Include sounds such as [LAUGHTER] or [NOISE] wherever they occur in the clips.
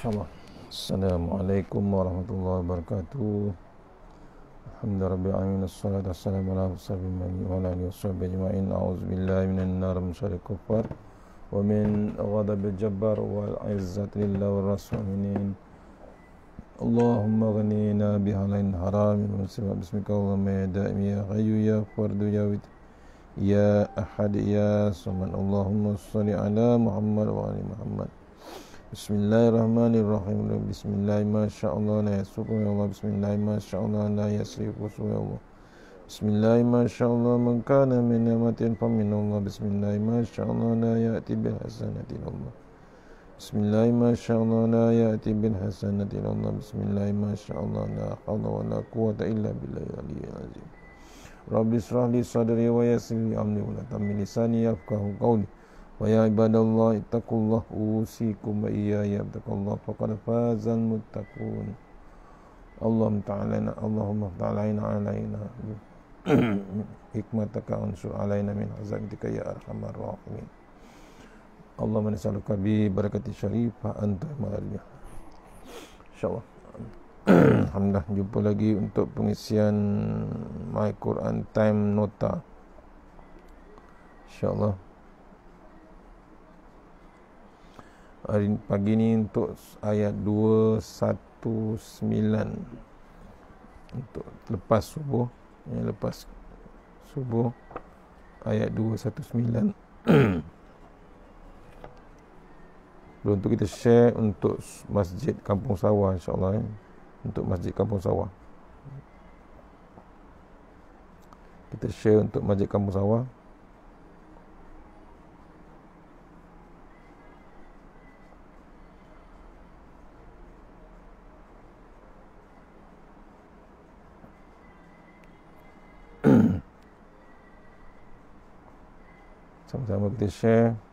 شاء الله السلام عليكم ورحمة الله وبركاته الحمد رب العالمين الصلاة والسلام على أشرف المرسلين وعلى آله وصحبه أجمعين أعوذ بالله من النار من شر الكفار ومن غضب الجبار والعزة لله والرسول والمؤمنين اللهم غنينا بحلال حرام ومسلم باسمك اللهم يا دائم يا غي يا فرد يا ود يا أحد يا صمد اللهم صل على محمد وآل محمد بسم الله الرحمن الرحيم بسم الله ما شاء الله لا يسوق يا الله بسم الله ما شاء الله لا يسيق يا الله بسم الله ما شاء الله من كان من نعمة فمن الله بسم الله ما شاء الله لا يأتي بالحسنة إلى الله بسم الله ما شاء الله لا يأتي بالحسنة إلى الله بسم الله ما شاء الله لا حول ولا قوة إلا بالله العلي العظيم رب اشرح لي صدري ويسر لي أمري ولا تمن لساني يفقه قولي ويا عباد الله اتقوا الله اوصيكم واياي اتقوا الله فقد فاز المتقون اللهم تعالى اللهم افضل علينا علينا حكمتك انصر علينا من عزمتك يا ارحم الراحمين اللهم نسالك ببركه الشريفه انت مالي ان شاء الله Alhamdulillah jumpa lagi untuk pengisian My Quran Time Nota InsyaAllah hari pagi ni untuk ayat 219 untuk lepas subuh ya, lepas subuh ayat 219 [CLEARS THROAT] Belum Untuk kita share untuk masjid kampung sawah insyaAllah ya. Untuk masjid kampung sawah kita share untuk masjid kampung sawah Sama-sama kita share.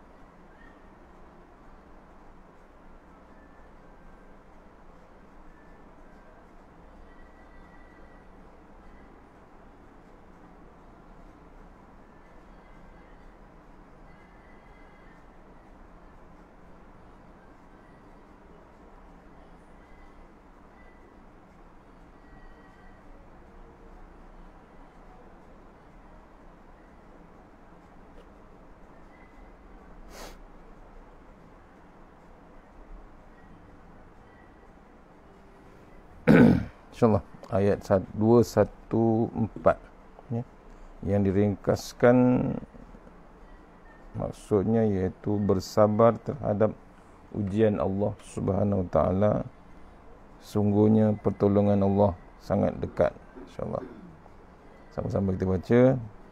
insyaallah ayat 214 ya yang diringkaskan maksudnya iaitu bersabar terhadap ujian Allah Subhanahu Wa Taala sungguhnya pertolongan Allah sangat dekat insyaallah sama-sama kita baca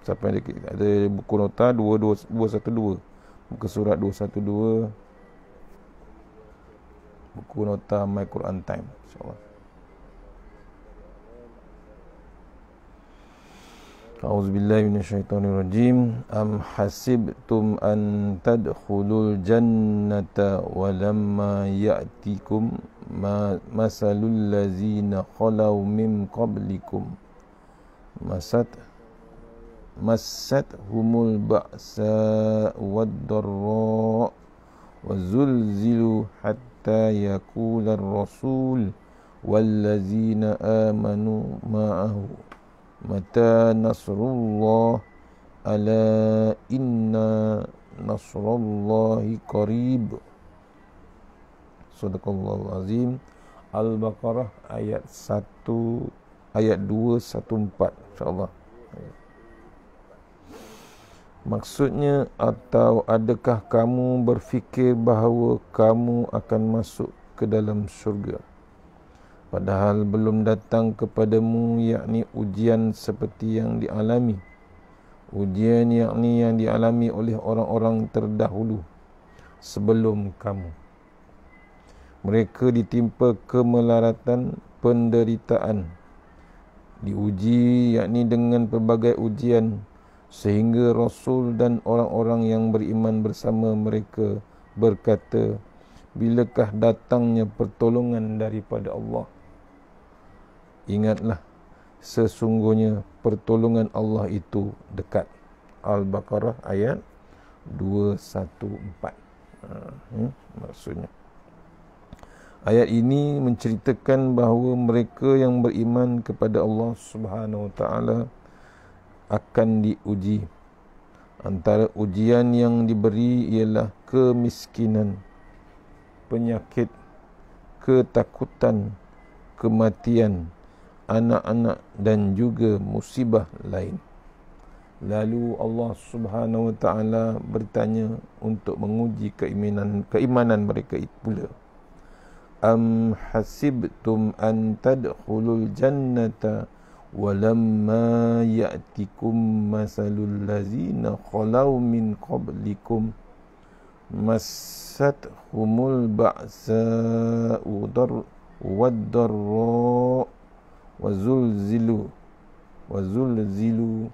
siapa yang ada buku nota 212 buku surat 212 buku nota my Quran time insyaallah أعوذ بالله من الشيطان الرجيم أم حسبتم أن تدخلوا الجنة ولما يأتكم ما مثل الذين خلوا من قبلكم مست مستهم البأساء والضراء وزلزلوا حتى يقول الرسول والذين آمنوا معه Mata نصر الله الا ان نصر الله قريب صدق Al-Baqarah ayat ايات 1 ايات 214 ان شاء الله Maksudnya atau adakah kamu berfikir bahawa kamu akan masuk ke dalam syurga? Padahal belum datang kepadamu yakni ujian seperti yang dialami. Ujian yakni yang dialami oleh orang-orang terdahulu sebelum kamu. Mereka ditimpa kemelaratan penderitaan. Diuji yakni dengan pelbagai ujian sehingga Rasul dan orang-orang yang beriman bersama mereka berkata, Bilakah datangnya pertolongan daripada Allah? ingatlah sesungguhnya pertolongan Allah itu dekat Al-Baqarah ayat 214 ha, hmm, maksudnya ayat ini menceritakan bahawa mereka yang beriman kepada Allah Subhanahu Wa Taala akan diuji antara ujian yang diberi ialah kemiskinan penyakit ketakutan kematian anak-anak dan juga musibah lain. Lalu Allah Subhanahu Wa Taala bertanya untuk menguji keimanan keimanan mereka itu pula. Am hasibtum an tadkhulul jannata walamma ya'tikum masalul lazina khalau min qablikum massat humul ba'sa udar wad wazulzilu wazulzilu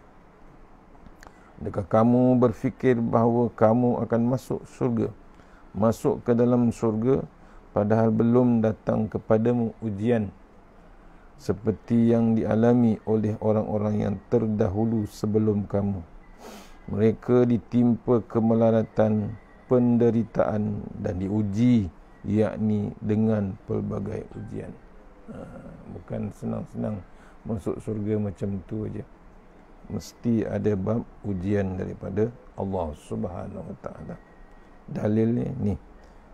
Adakah kamu berfikir bahawa kamu akan masuk surga masuk ke dalam surga padahal belum datang kepadamu ujian seperti yang dialami oleh orang-orang yang terdahulu sebelum kamu mereka ditimpa kemelaratan penderitaan dan diuji yakni dengan pelbagai ujian Eh, bukan senang-senang masuk surga macam tu aja mesti ada bab ujian daripada Allah Subhanahu Wa Taala dalil ni, ni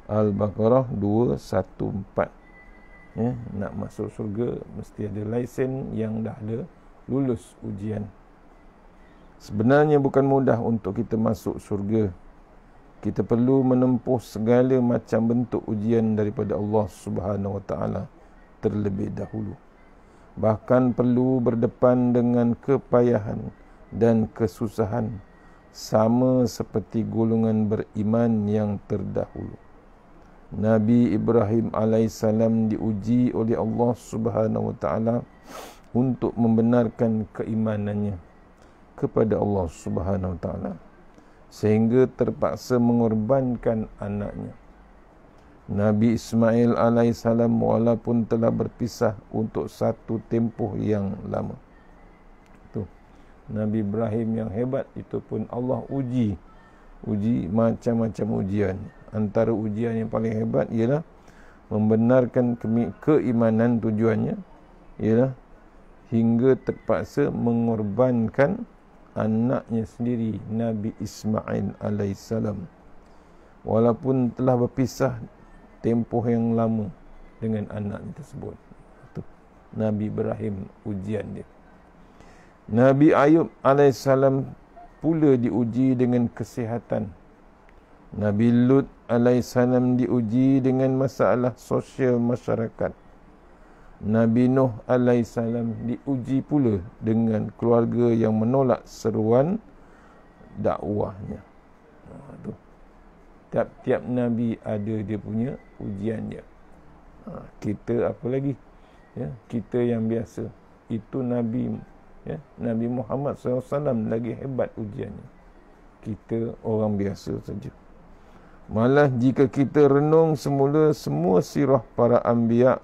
Al-Baqarah 214 ya nak masuk surga mesti ada lesen yang dah ada lulus ujian sebenarnya bukan mudah untuk kita masuk surga. kita perlu menempuh segala macam bentuk ujian daripada Allah Subhanahu Wa Taala terlebih dahulu bahkan perlu berdepan dengan kepayahan dan kesusahan sama seperti golongan beriman yang terdahulu Nabi Ibrahim alaihissalam diuji oleh Allah Subhanahu untuk membenarkan keimanannya kepada Allah Subhanahu sehingga terpaksa mengorbankan anaknya Nabi Ismail alaihissalam walaupun telah berpisah untuk satu tempoh yang lama. Tu. Nabi Ibrahim yang hebat itu pun Allah uji. Uji macam-macam ujian. Antara ujian yang paling hebat ialah membenarkan ke- keimanan tujuannya ialah hingga terpaksa mengorbankan anaknya sendiri Nabi Ismail alaihissalam walaupun telah berpisah tempoh yang lama dengan anak tersebut. Itu Nabi Ibrahim ujian dia. Nabi Ayub AS pula diuji dengan kesihatan. Nabi Lut AS diuji dengan masalah sosial masyarakat. Nabi Nuh AS diuji pula dengan keluarga yang menolak seruan dakwahnya. Ha, tiap-tiap nabi ada dia punya ujian dia ha, kita apa lagi ya kita yang biasa itu nabi ya nabi Muhammad SAW lagi hebat ujiannya kita orang biasa saja malah jika kita renung semula semua sirah para anbiya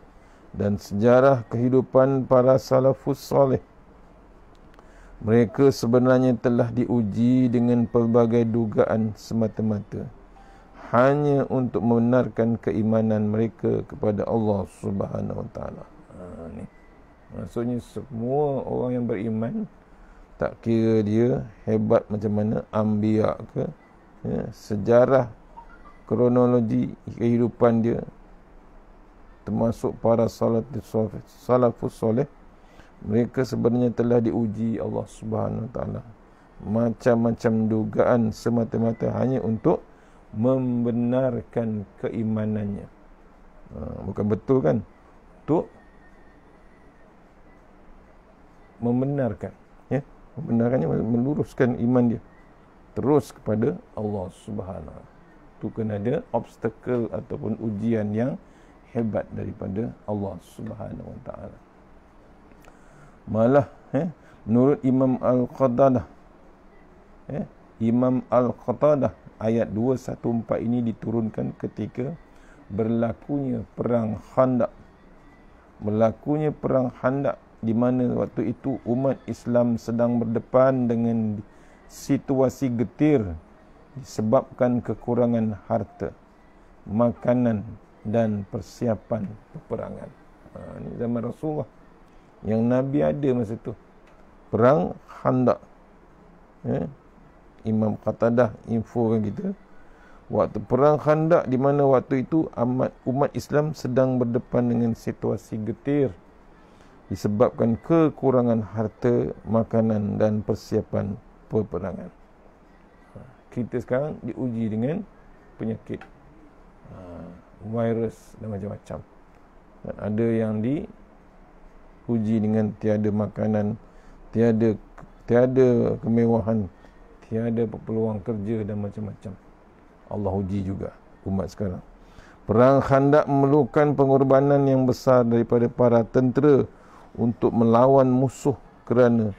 dan sejarah kehidupan para salafus soleh mereka sebenarnya telah diuji dengan pelbagai dugaan semata-mata hanya untuk membenarkan keimanan mereka kepada Allah Subhanahu Wa Taala. Ah, maksudnya semua orang yang beriman tak kira dia hebat macam mana, ambia ke, ya, sejarah kronologi kehidupan dia termasuk para salafus salafus soleh mereka sebenarnya telah diuji Allah Subhanahu taala macam-macam dugaan semata-mata hanya untuk membenarkan keimanannya. Ha, bukan betul kan? Tu, membenarkan, ya. Membenarkannya meluruskan iman dia terus kepada Allah Subhanahu. Tu kena ada obstacle ataupun ujian yang hebat daripada Allah Subhanahu Wa Taala. Malah, eh, menurut Imam Al-Qadadah, eh, ya, Imam Al-Qadadah ayat 214 ini diturunkan ketika berlakunya perang Khandaq. Berlakunya perang Khandaq di mana waktu itu umat Islam sedang berdepan dengan situasi getir disebabkan kekurangan harta, makanan dan persiapan peperangan. Ha, ini zaman Rasulullah yang Nabi ada masa itu. Perang Khandaq. Eh? Imam Qatadah kan kita waktu perang Khandak di mana waktu itu amat umat Islam sedang berdepan dengan situasi getir disebabkan kekurangan harta, makanan dan persiapan peperangan. Ha, kita sekarang diuji dengan penyakit ha, virus dan macam-macam. Dan ada yang di uji dengan tiada makanan, tiada tiada kemewahan tiada peluang kerja dan macam-macam. Allah uji juga umat sekarang. Perang Khandak memerlukan pengorbanan yang besar daripada para tentera untuk melawan musuh kerana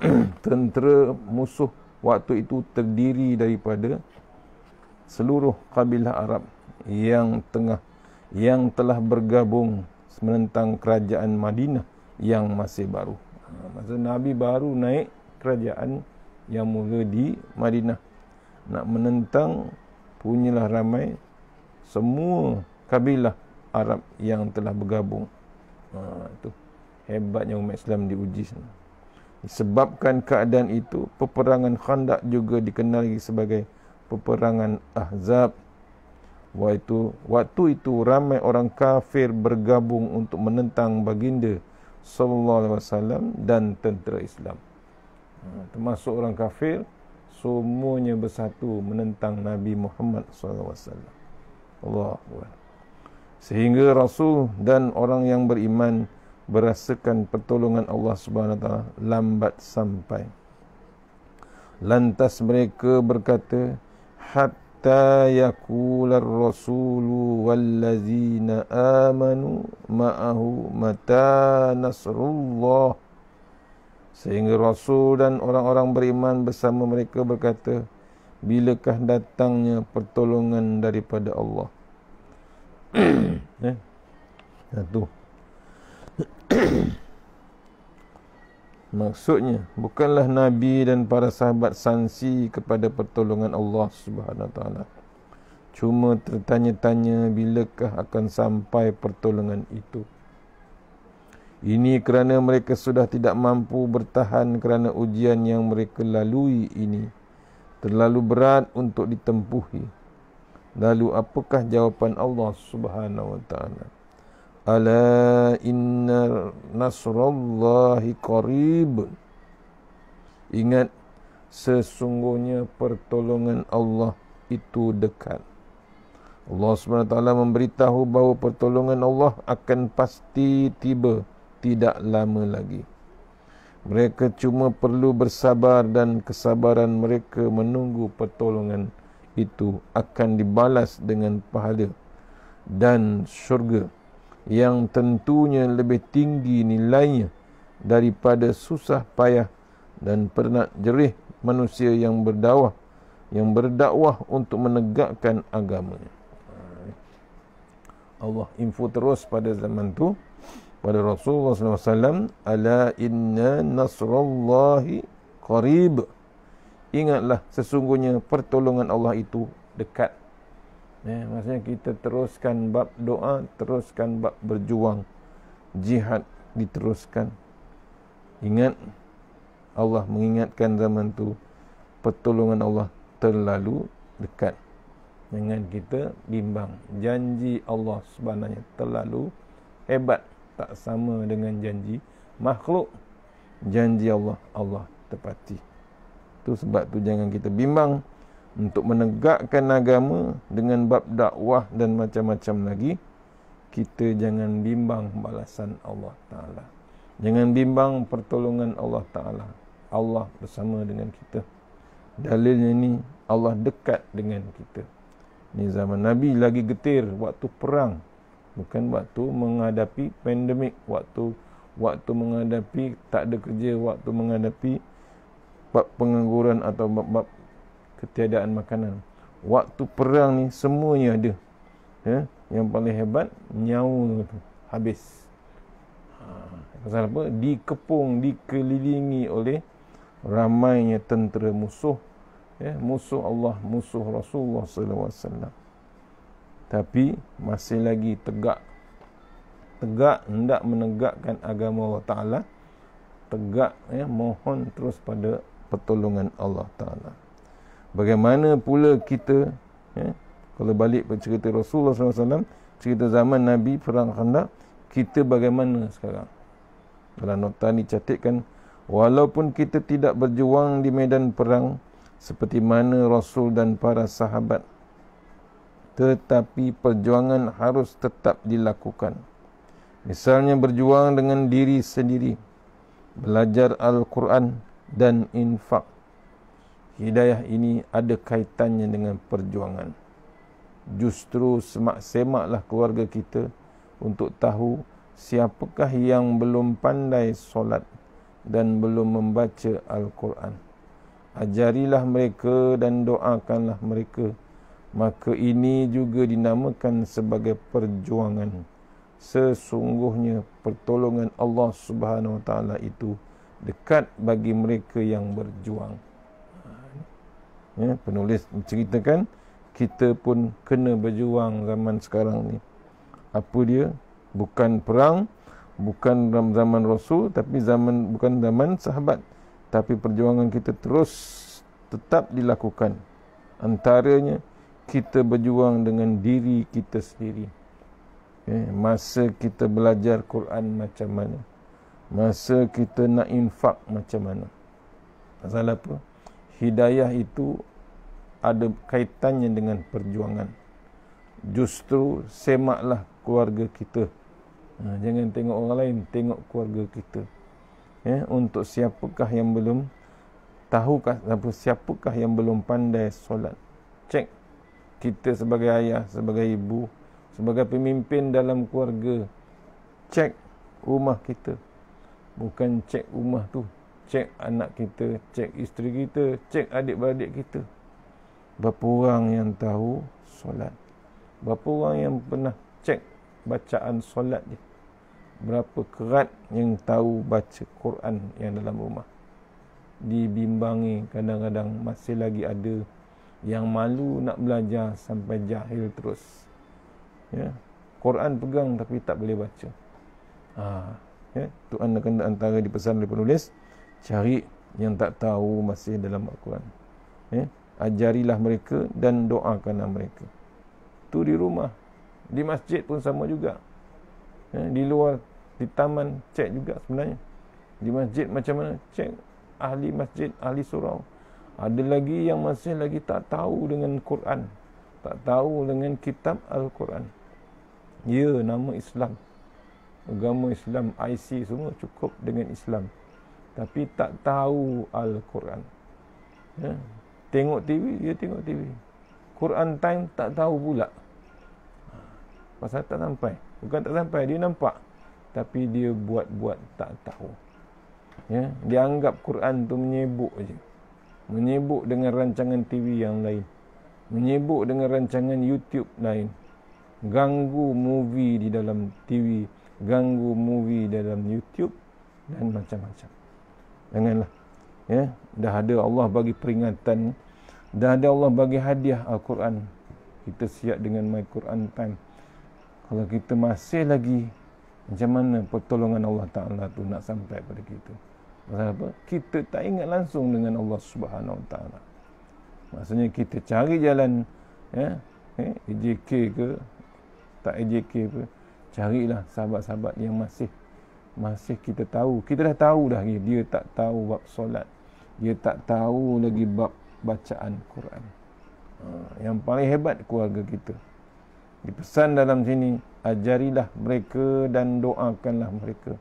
[CLEARS THROAT] tentera musuh waktu itu terdiri daripada seluruh kabilah Arab yang tengah yang telah bergabung menentang kerajaan Madinah yang masih baru. Masa Nabi baru naik kerajaan yang mula di Madinah. Nak menentang punyalah ramai semua kabilah Arab yang telah bergabung. Ha, tu hebatnya umat Islam diuji sana. Disebabkan keadaan itu, peperangan Khandaq juga dikenali sebagai peperangan Ahzab. waktu itu ramai orang kafir bergabung untuk menentang baginda sallallahu alaihi wasallam dan tentera Islam. Ha, termasuk orang kafir semuanya bersatu menentang Nabi Muhammad sallallahu alaihi wasallam. Allahu akbar. Sehingga rasul dan orang yang beriman berasakan pertolongan Allah Subhanahu wa taala lambat sampai. Lantas mereka berkata, "Hat حتى يقول الرسول والذين آمنوا معه متى نصر الله sehingga rasul dan orang-orang beriman bersama mereka berkata bilakah datangnya pertolongan daripada Allah [CLEARS THROAT] eh satu [CLEARS THROAT] Maksudnya bukanlah nabi dan para sahabat sanksi kepada pertolongan Allah Subhanahu taala. Cuma tertanya-tanya bilakah akan sampai pertolongan itu. Ini kerana mereka sudah tidak mampu bertahan kerana ujian yang mereka lalui ini terlalu berat untuk ditempuhi. Lalu apakah jawapan Allah Subhanahu wa taala? Ala إن نصر الله قريب Ingat sesungguhnya pertolongan Allah itu dekat. Allah SWT memberitahu bahawa pertolongan Allah akan pasti tiba tidak lama lagi. Mereka cuma perlu bersabar dan kesabaran mereka menunggu pertolongan itu akan dibalas dengan pahala dan syurga yang tentunya lebih tinggi nilainya daripada susah payah dan pernah jerih manusia yang berdakwah yang berdakwah untuk menegakkan agamanya. Allah info terus pada zaman tu pada Rasulullah SAW ala inna nasrullahi qarib ingatlah sesungguhnya pertolongan Allah itu dekat eh, maksudnya kita teruskan bab doa teruskan bab berjuang jihad diteruskan ingat Allah mengingatkan zaman tu pertolongan Allah terlalu dekat dengan kita bimbang janji Allah sebenarnya terlalu hebat tak sama dengan janji makhluk janji Allah Allah tepati tu sebab tu jangan kita bimbang untuk menegakkan agama dengan bab dakwah dan macam-macam lagi kita jangan bimbang balasan Allah taala jangan bimbang pertolongan Allah taala Allah bersama dengan kita dalilnya ni Allah dekat dengan kita ni zaman nabi lagi getir waktu perang bukan waktu menghadapi pandemik waktu waktu menghadapi tak ada kerja waktu menghadapi bab pengangguran atau bab, -bab ketiadaan makanan. Waktu perang ni semuanya ada. Ya, yang paling hebat nyawa tu habis. Ha, pasal apa? Dikepung, dikelilingi oleh ramainya tentera musuh. Ya, musuh Allah, musuh Rasulullah SAW. Tapi masih lagi tegak. Tegak hendak menegakkan agama Allah Taala. Tegak ya, mohon terus pada pertolongan Allah Taala. Bagaimana pula kita ya, kalau balik cerita Rasulullah SAW, cerita zaman Nabi Perang Khandaq, kita bagaimana sekarang? Dalam nota ni catatkan, walaupun kita tidak berjuang di medan perang seperti mana Rasul dan para sahabat, tetapi perjuangan harus tetap dilakukan. Misalnya berjuang dengan diri sendiri, belajar Al-Quran dan infak hidayah ini ada kaitannya dengan perjuangan. Justru semak-semaklah keluarga kita untuk tahu siapakah yang belum pandai solat dan belum membaca Al-Quran. Ajarilah mereka dan doakanlah mereka. Maka ini juga dinamakan sebagai perjuangan. Sesungguhnya pertolongan Allah Subhanahu Wa Taala itu dekat bagi mereka yang berjuang ya, penulis menceritakan kita pun kena berjuang zaman sekarang ni apa dia bukan perang bukan zaman rasul tapi zaman bukan zaman sahabat tapi perjuangan kita terus tetap dilakukan antaranya kita berjuang dengan diri kita sendiri okay. Ya, masa kita belajar Quran macam mana masa kita nak infak macam mana pasal apa hidayah itu ada kaitannya dengan perjuangan. Justru semaklah keluarga kita. Ha, jangan tengok orang lain, tengok keluarga kita. Ya, untuk siapakah yang belum tahu apa siapakah yang belum pandai solat. Cek kita sebagai ayah, sebagai ibu, sebagai pemimpin dalam keluarga. Cek rumah kita. Bukan cek rumah tu, cek anak kita, cek isteri kita, cek adik-beradik kita. Berapa orang yang tahu solat? Berapa orang yang pernah cek bacaan solat dia? Berapa kerat yang tahu baca Quran yang dalam rumah? Dibimbangi kadang-kadang masih lagi ada yang malu nak belajar sampai jahil terus. Ya. Quran pegang tapi tak boleh baca. Ha. Ya. Tuhan akan antara di pesan oleh penulis. Cari yang tak tahu masih dalam Al-Quran. Ya ajarilah mereka dan doakanlah mereka tu di rumah di masjid pun sama juga eh, di luar di taman cek juga sebenarnya di masjid macam mana cek ahli masjid ahli surau ada lagi yang masih lagi tak tahu dengan Quran tak tahu dengan kitab Al-Quran ya nama Islam agama Islam IC semua cukup dengan Islam tapi tak tahu Al-Quran ya, Tengok TV, dia tengok TV. Quran time tak tahu pula. Pasal tak sampai. Bukan tak sampai, dia nampak. Tapi dia buat-buat tak tahu. Ya, dia anggap Quran tu menyebuk aja. Menyebuk dengan rancangan TV yang lain. Menyebuk dengan rancangan YouTube lain. Ganggu movie di dalam TV, ganggu movie dalam YouTube dan macam-macam. Janganlah. -macam ya dah ada Allah bagi peringatan dah ada Allah bagi hadiah al-Quran kita siap dengan my Quran time kalau kita masih lagi macam mana pertolongan Allah Taala tu nak sampai pada kita pasal apa kita tak ingat langsung dengan Allah Subhanahu Taala maksudnya kita cari jalan ya eh EJK ke tak EJK ke carilah sahabat-sahabat yang masih masih kita tahu kita dah tahu dah dia, dia tak tahu bab solat dia tak tahu lagi bab bacaan Quran. Ah, yang paling hebat keluarga kita. Dipesan dalam sini, ajarilah mereka dan doakanlah mereka.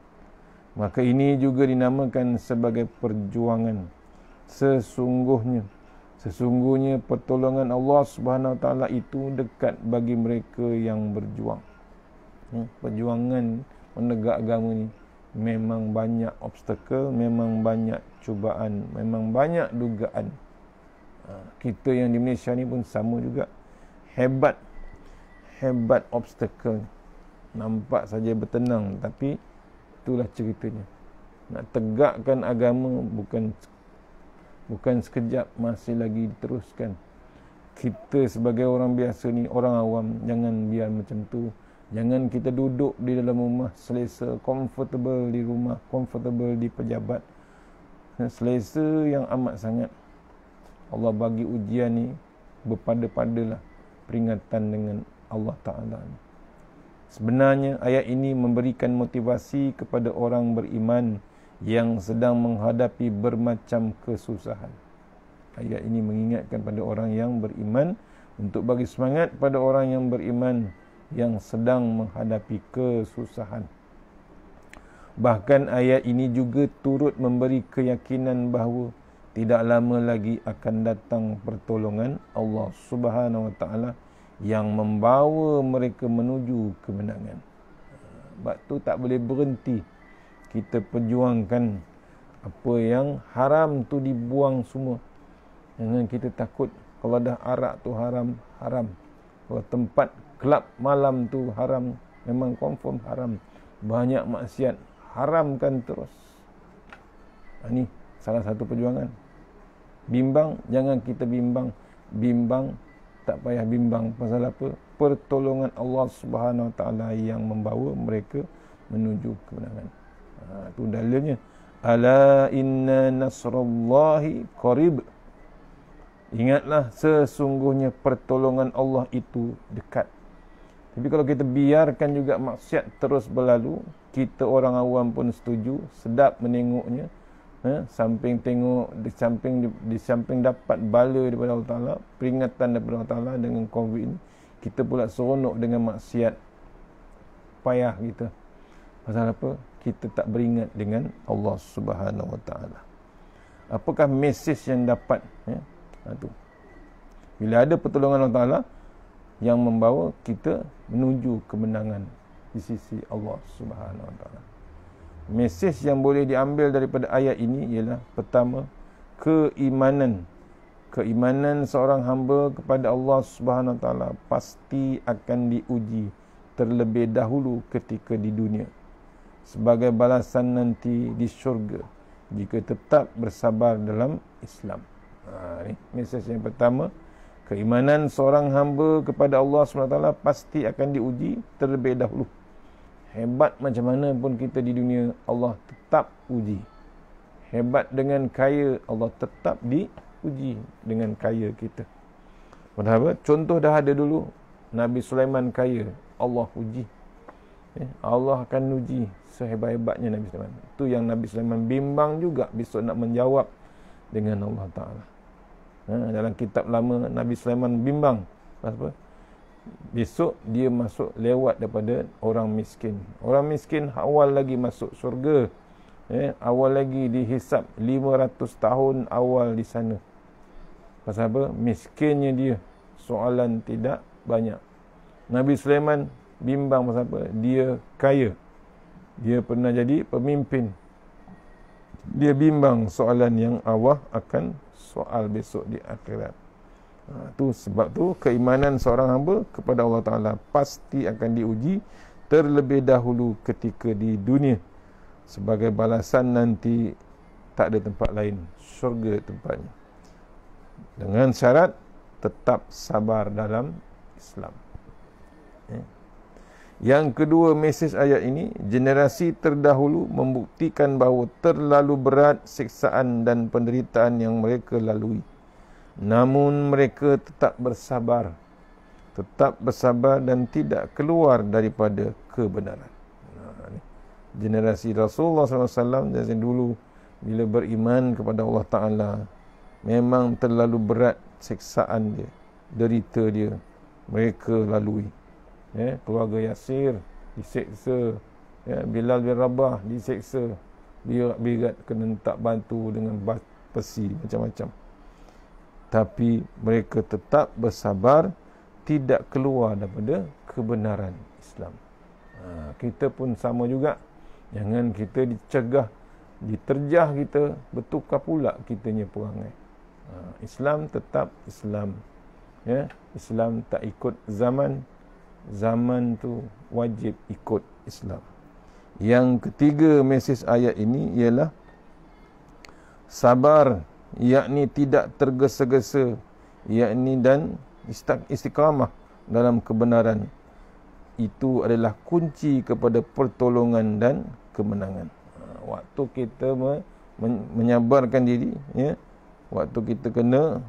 Maka ini juga dinamakan sebagai perjuangan. Sesungguhnya, sesungguhnya pertolongan Allah Subhanahu Wa Taala itu dekat bagi mereka yang berjuang. Hmm, perjuangan menegak agama ini memang banyak obstacle, memang banyak cubaan, memang banyak dugaan. Ha, kita yang di Malaysia ni pun sama juga. Hebat. Hebat obstacle. Nampak saja bertenang tapi itulah ceritanya. Nak tegakkan agama bukan bukan sekejap masih lagi diteruskan. Kita sebagai orang biasa ni, orang awam jangan biar macam tu. Jangan kita duduk di dalam rumah selesa, comfortable di rumah, comfortable di pejabat. Ha, selesa yang amat sangat. Allah bagi ujian ni berpada-padalah peringatan dengan Allah Ta'ala Sebenarnya ayat ini memberikan motivasi kepada orang beriman yang sedang menghadapi bermacam kesusahan. Ayat ini mengingatkan pada orang yang beriman untuk bagi semangat pada orang yang beriman yang sedang menghadapi kesusahan. Bahkan ayat ini juga turut memberi keyakinan bahawa tidak lama lagi akan datang pertolongan Allah Subhanahu Wa Taala yang membawa mereka menuju kemenangan. Sebab tu tak boleh berhenti kita perjuangkan apa yang haram tu dibuang semua. Jangan kita takut kalau dah arak tu haram, haram. Kalau tempat kelab malam tu haram memang confirm haram banyak maksiat haramkan terus ini ha, salah satu perjuangan bimbang jangan kita bimbang bimbang tak payah bimbang pasal apa pertolongan Allah Subhanahu taala yang membawa mereka menuju kemenangan ha tu dalilnya ala inna nasrullahi qarib ingatlah sesungguhnya pertolongan Allah itu dekat tapi kalau kita biarkan juga maksiat terus berlalu, kita orang awam pun setuju, sedap menengoknya. Eh, samping tengok di samping di, di samping dapat bala daripada Allah Taala, peringatan daripada Allah Taala dengan COVID ini, kita pula seronok dengan maksiat payah kita. Pasal apa? Kita tak beringat dengan Allah Subhanahu Wa Taala. Apakah mesej yang dapat? Eh? Ha, tu. Bila ada pertolongan Allah Ta'ala, yang membawa kita menuju kemenangan di sisi Allah Subhanahu Wataala. Mesej yang boleh diambil daripada ayat ini ialah pertama keimanan keimanan seorang hamba kepada Allah Subhanahu Wataala pasti akan diuji terlebih dahulu ketika di dunia sebagai balasan nanti di syurga jika tetap bersabar dalam Islam. Ha, ini mesej yang pertama keimanan seorang hamba kepada Allah SWT pasti akan diuji terlebih dahulu. Hebat macam mana pun kita di dunia, Allah tetap uji. Hebat dengan kaya, Allah tetap diuji dengan kaya kita. Kenapa? Contoh dah ada dulu, Nabi Sulaiman kaya, Allah uji. Ya, Allah akan uji sehebat-hebatnya Nabi Sulaiman. Itu yang Nabi Sulaiman bimbang juga besok nak menjawab dengan Allah Ta'ala. Ha, dalam kitab lama Nabi Sulaiman bimbang. Apa? Besok dia masuk lewat daripada orang miskin. Orang miskin awal lagi masuk syurga. Eh, awal lagi dihisap 500 tahun awal di sana. Pasal apa? Miskinnya dia. Soalan tidak banyak. Nabi Sulaiman bimbang pasal apa? Dia kaya. Dia pernah jadi pemimpin dia bimbang soalan yang Allah akan soal besok di akhirat. Ha, tu sebab tu keimanan seorang hamba kepada Allah Taala pasti akan diuji terlebih dahulu ketika di dunia sebagai balasan nanti tak ada tempat lain syurga tempatnya dengan syarat tetap sabar dalam Islam yang kedua mesej ayat ini, generasi terdahulu membuktikan bahawa terlalu berat siksaan dan penderitaan yang mereka lalui. Namun mereka tetap bersabar. Tetap bersabar dan tidak keluar daripada kebenaran. Generasi Rasulullah SAW generasi dulu bila beriman kepada Allah Ta'ala memang terlalu berat siksaan dia, derita dia mereka lalui ya, keluarga Yasir diseksa ya, Bilal bin Rabah diseksa birat-birat kena tak bantu dengan besi macam-macam tapi mereka tetap bersabar tidak keluar daripada kebenaran Islam ha, kita pun sama juga jangan kita dicegah diterjah kita bertukar pula kitanya perangai ha, Islam tetap Islam ya, Islam tak ikut zaman zaman tu wajib ikut Islam. Yang ketiga mesej ayat ini ialah sabar yakni tidak tergesa-gesa yakni dan istiqamah dalam kebenaran itu adalah kunci kepada pertolongan dan kemenangan ha, waktu kita menyabarkan diri ya waktu kita kena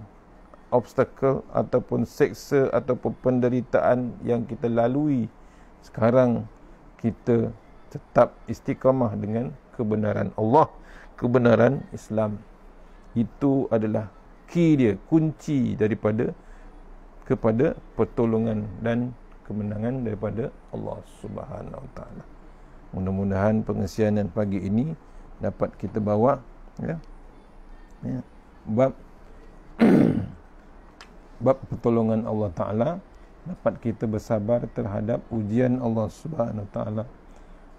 obstacle ataupun seksa ataupun penderitaan yang kita lalui sekarang kita tetap istiqamah dengan kebenaran Allah kebenaran Islam itu adalah key dia kunci daripada kepada pertolongan dan kemenangan daripada Allah Subhanahu Wa Taala. Mudah-mudahan pengesianan pagi ini dapat kita bawa ya. Ya. Bab [CLEARS THROAT] bab pertolongan Allah Taala dapat kita bersabar terhadap ujian Allah Subhanahu Taala.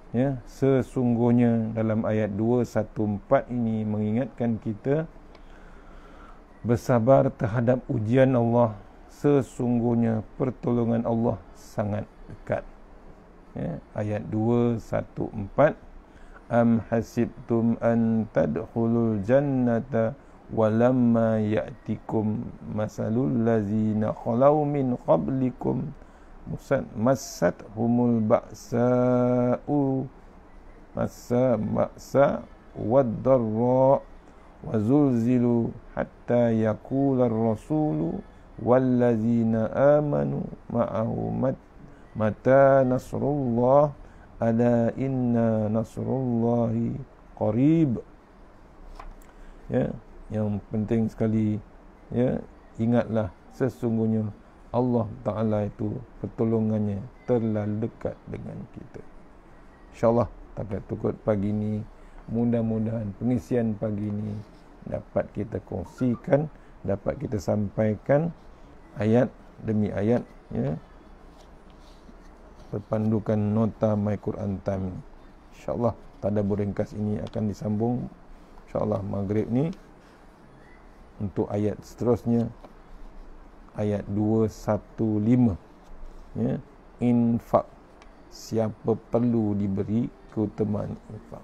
Ya, sesungguhnya dalam ayat 214 ini mengingatkan kita bersabar terhadap ujian Allah sesungguhnya pertolongan Allah sangat dekat. Ya, ayat 214 Am hasibtum an tadkhulul jannata walamma ya'tikum masalul ladzina khalau min qablikum musad massat humul ba'sa'u massa ba'sa wad-darra wa zulzilu hatta yaqula ar-rasulu walladzina amanu ma'ahu mat mata nasrullah ada inna nasrullahi qarib ya yeah yang penting sekali ya ingatlah sesungguhnya Allah Taala itu pertolongannya terlalu dekat dengan kita insyaallah tablet tukut pagi ini mudah-mudahan pengisian pagi ini dapat kita kongsikan dapat kita sampaikan ayat demi ayat ya berpandukan nota my Quran time insyaallah tadaburingkas ini akan disambung insyaallah maghrib ni untuk ayat seterusnya ayat 215 ya infak siapa perlu diberi keutamaan infak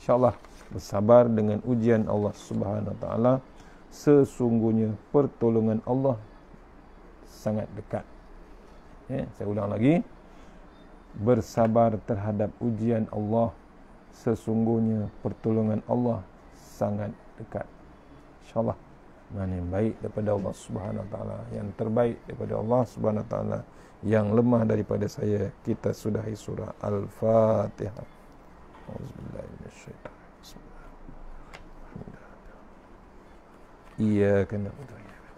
insyaallah bersabar dengan ujian Allah Subhanahu taala sesungguhnya pertolongan Allah sangat dekat ya saya ulang lagi bersabar terhadap ujian Allah sesungguhnya pertolongan Allah sangat dekat insyaallah mana yang baik daripada Allah Subhanahu taala yang terbaik daripada Allah Subhanahu taala yang lemah daripada saya kita sudah surah al-fatihah auzubillahi minasyaitan iyyaka na'budu wa iyyaka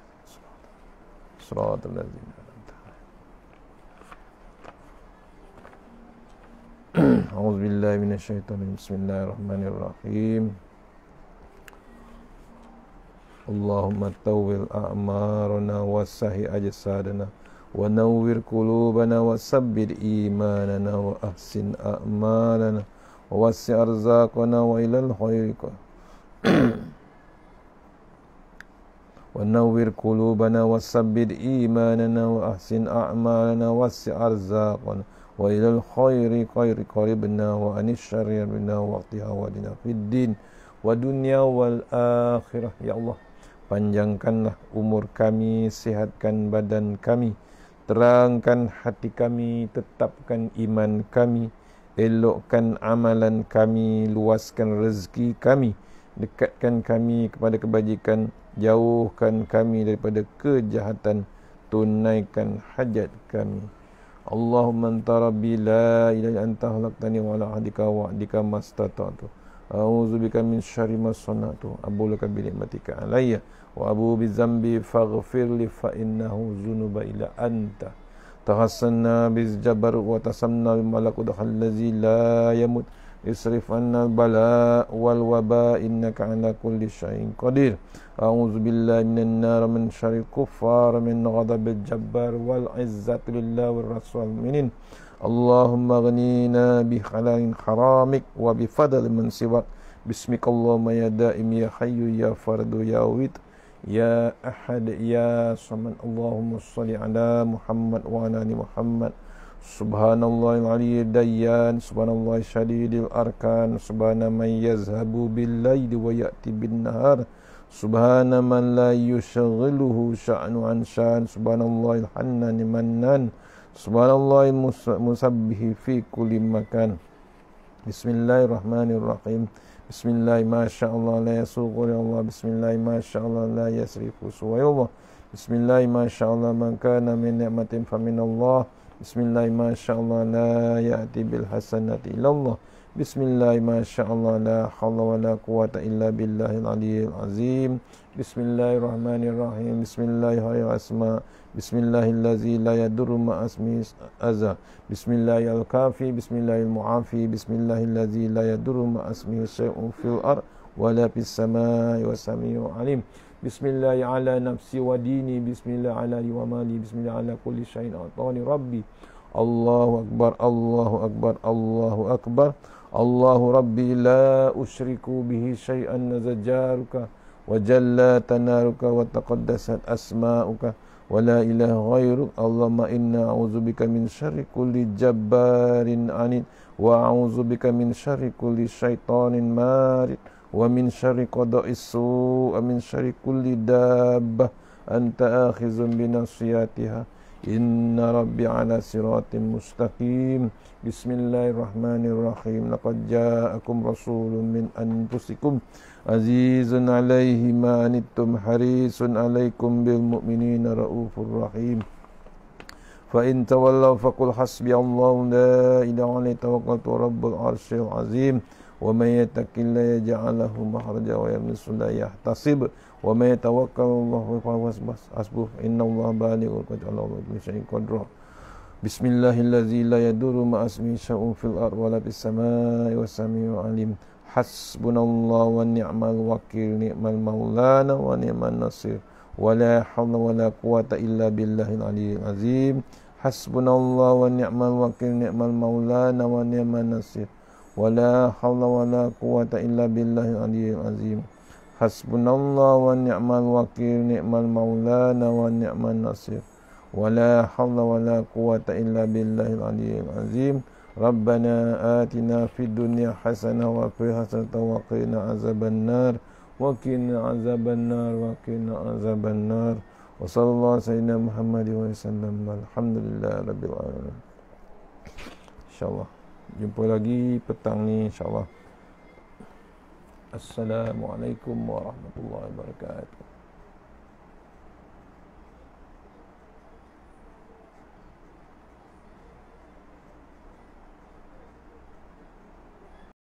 nasta'in أعوذ بالله اللهم طول أعمارنا وسهي أجسادنا ونور قلوبنا وثبت إيماننا وأحسن أعمالنا ووسع أرزاقنا وإلى الخير [COUGHS] ونور قلوبنا وثبت إيماننا وأحسن أعمالنا ووسع أرزاقنا وإلى الخير خير قريبنا وأن الشر بنا وقتها ودنا في الدين ودنيا والآخرة يا الله panjangkanlah umur kami sihatkan badan kami terangkan hati kami tetapkan iman kami elokkan amalan kami luaskan rezeki kami dekatkan kami kepada kebajikan jauhkan kami daripada kejahatan tunaikan hajat kami Allahumma anta rabbi la ilaha illa anta khalaqtani wa ala hadika wa adika mastata'tu a'udzu bika min syarri ma sana'tu abulaka bi nikmatika alayya وأبو بذنبي فاغفر لي فإنه ذنب إلى أنت تحسنا بالجبر وتسمنا بملك الذي لا يموت اصرف عنا البلاء والوباء إنك على كل شيء قدير أعوذ بالله من النار من شر الكفار من غضب الجبار والعزة لله والرسول منين اللهم اغنينا بحلال حرامك وبفضل من سواك بسمك اللهم يا دائم يا حي يا فرد يا ويتر Ya Ahad Ya Saman Allahumma salli ala Muhammad wa ala ni Muhammad Subhanallah al-Ali Dayyan Subhanallah syadidil arkan Subhanallah man yazhabu billaydi wa ya'ti bin nahar Subhanallah man la yushagiluhu sya'nu an sya'an Subhanallah al-Hannani mannan Subhanallah al-Musabbihi fi kulim makan Bismillahirrahmanirrahim Bismillahirrahmanirrahim Bismillah maşallah la yasuğu Allah Bismillah maşallah la yasrifu suvayullah Bismillah maşallah man kana min ni'matin fa min Allah Bismillah maşallah la ya'ti bil hasanati illallah Bismillah maşallah la halla ve la kuvvete illa billahil aliyyil azim Bismillahirrahmanirrahim Bismillahirrahmanirrahim Bismillahillazi la yadurru ma asmi aza. Bismillahil kafi, bismillahil muafi, bismillahillazi la yadurru ma asmi syai'u fil ar wa la fis samai wa samiu alim. Bismillah ala nafsi wa dini, bismillah ala li wa mali, bismillah ala kulli syai'in atani rabbi. Allahu akbar, Allahu akbar, Allahu akbar. Allahu rabbi la usyriku bihi syai'an nazajaruka wa jalla tanaruka wa taqaddasat asma'uka. ولا إله غيرك اللهم إنا أعوذ بك من شر كل جبار عنيد وأعوذ بك من شر كل شيطان مارد ومن شر قضاء السوء ومن شر كل دابة أنت آخذ بنصياتها إن ربي على صراط مستقيم بسم الله الرحمن الرحيم لقد جاءكم رسول من أنفسكم عزيز عليه ما نتم حريص عليكم بالمؤمنين رؤوف رحيم فإن تولوا فقل حسبي الله لا إله إلا توكلت رب العرش العظيم ومن يتق الله يجعل له مخرجا ويرمس لا يحتسب ومن يتوكل الله فهو حسبه إن الله بالغ القدر على كل شيء قدره بسم الله الذي لا يدور مع اسمه شيء في الارض ولا في السماء والسميع العليم حسبنا الله ونعم الوكيل نعم المولانا ونعم النصير ولا حول ولا قوة إلا بالله العلي العظيم حسبنا الله ونعم الوكيل نعم المولانا ونعم النصير ولا حول ولا قوة إلا بالله العلي العظيم حسبنا الله ونعم الوكيل نعم المولانا ونعم النصير ولا حول ولا قوة إلا بالله العلي العظيم حسبنا الله ونعم الوكيل نعم المولانا ونعم النصير ولا حول ولا قوة إلا بالله العلي العظيم ربنا آتنا في الدنيا حسنة وفي حسنة وقنا عذاب النار وقنا عذاب النار وقنا عذاب النار وصلى الله على سيدنا محمد وسلم الحمد لله رب العالمين إن شاء الله jumpa lagi petang ni insyaAllah Assalamualaikum warahmatullahi wabarakatuh